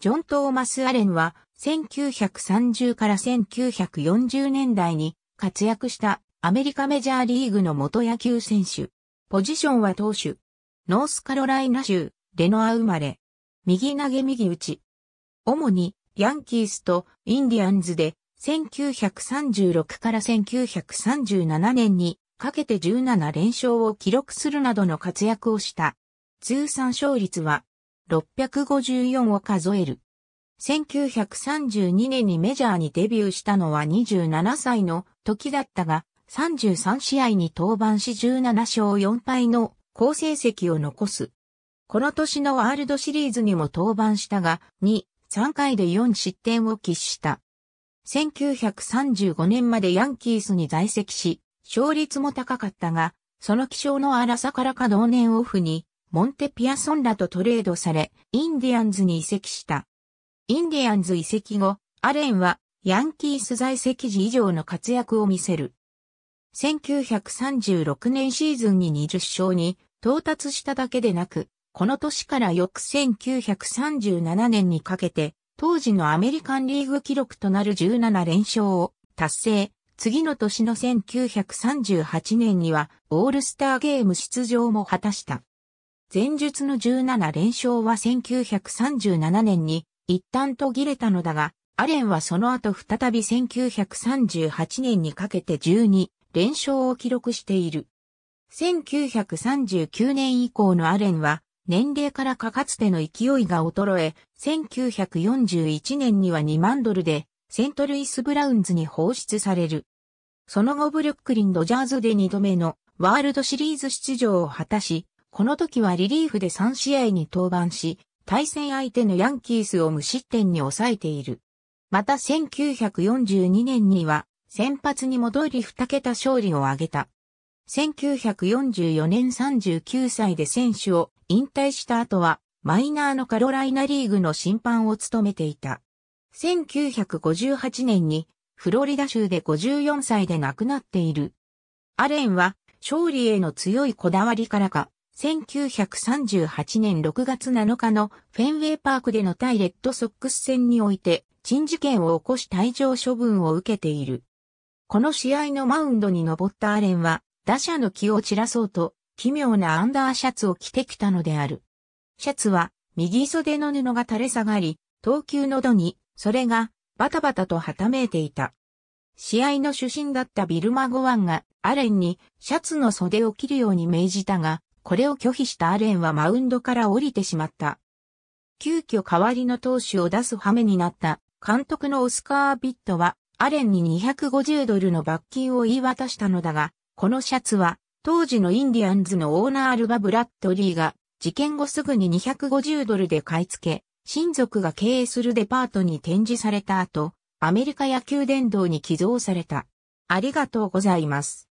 ジョン・トーマス・アレンは1930から1940年代に活躍したアメリカメジャーリーグの元野球選手。ポジションは投手。ノースカロライナ州、レノア生まれ。右投げ右打ち。主にヤンキースとインディアンズで1936から1937年にかけて17連勝を記録するなどの活躍をした。通算勝率は654を数える。1932年にメジャーにデビューしたのは27歳の時だったが、33試合に登板し17勝4敗の好成績を残す。この年のワールドシリーズにも登板したが、2、3回で4失点を喫した。1935年までヤンキースに在籍し、勝率も高かったが、その気象の荒さからか同年オフにモンテピアソンらとトレードされ、インディアンズに移籍した。インディアンズ移籍後、アレンはヤンキース在籍時以上の活躍を見せる。1936年シーズンに20勝に到達しただけでなく、この年から翌1937年にかけて、当時のアメリカンリーグ記録となる17連勝を達成。次の年の1938年にはオールスターゲーム出場も果たした。前述の17連勝は1937年に一旦途切れたのだが、アレンはその後再び1938年にかけて12連勝を記録している。1939年以降のアレンは年齢からかかつての勢いが衰え、1941年には2万ドルでセントルイス・ブラウンズに放出される。その後ブルックリン・ドジャーズで2度目のワールドシリーズ出場を果たし、この時はリリーフで3試合に登板し、対戦相手のヤンキースを無失点に抑えている。また1942年には先発に戻り2桁勝利を挙げた。1944年39歳で選手を引退した後はマイナーのカロライナリーグの審判を務めていた。1958年にフロリダ州で54歳で亡くなっている。アレンは勝利への強いこだわりからか1938年6月7日のフェンウェイパークでの対レッドソックス戦において、陳事件を起こし退場処分を受けている。この試合のマウンドに登ったアレンは、打者の気を散らそうと、奇妙なアンダーシャツを着てきたのである。シャツは、右袖の布が垂れ下がり、投球の度に、それが、バタバタとはためいていた。試合の主審だったビルマゴワンが、アレンに、シャツの袖を切るように命じたが、これを拒否したアレンはマウンドから降りてしまった。急遽代わりの投手を出す羽目になった監督のオスカー・ビットはアレンに250ドルの罰金を言い渡したのだが、このシャツは当時のインディアンズのオーナーアルバ・ブラッドリーが事件後すぐに250ドルで買い付け、親族が経営するデパートに展示された後、アメリカ野球殿堂に寄贈された。ありがとうございます。